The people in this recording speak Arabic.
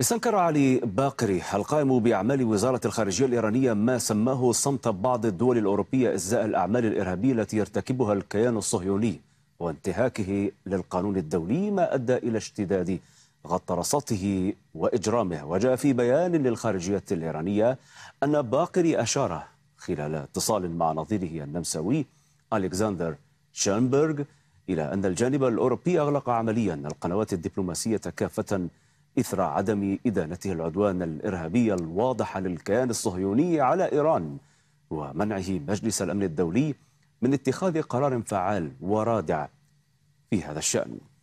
استنكر علي باقري القائم بأعمال وزارة الخارجية الإيرانية ما سماه صمت بعض الدول الأوروبية إزاء الأعمال الإرهابية التي يرتكبها الكيان الصهيوني وانتهاكه للقانون الدولي ما أدى إلى اشتداد غطرسته وإجرامه وجاء في بيان للخارجية الإيرانية أن باقري أشار خلال اتصال مع نظيره النمساوي ألكسندر شانبرغ إلى أن الجانب الأوروبي أغلق عمليا القنوات الدبلوماسية كافةً إثر عدم إدانته العدوان الإرهابي الواضح للكيان الصهيوني على إيران ومنعه مجلس الأمن الدولي من اتخاذ قرار فعال ورادع في هذا الشأن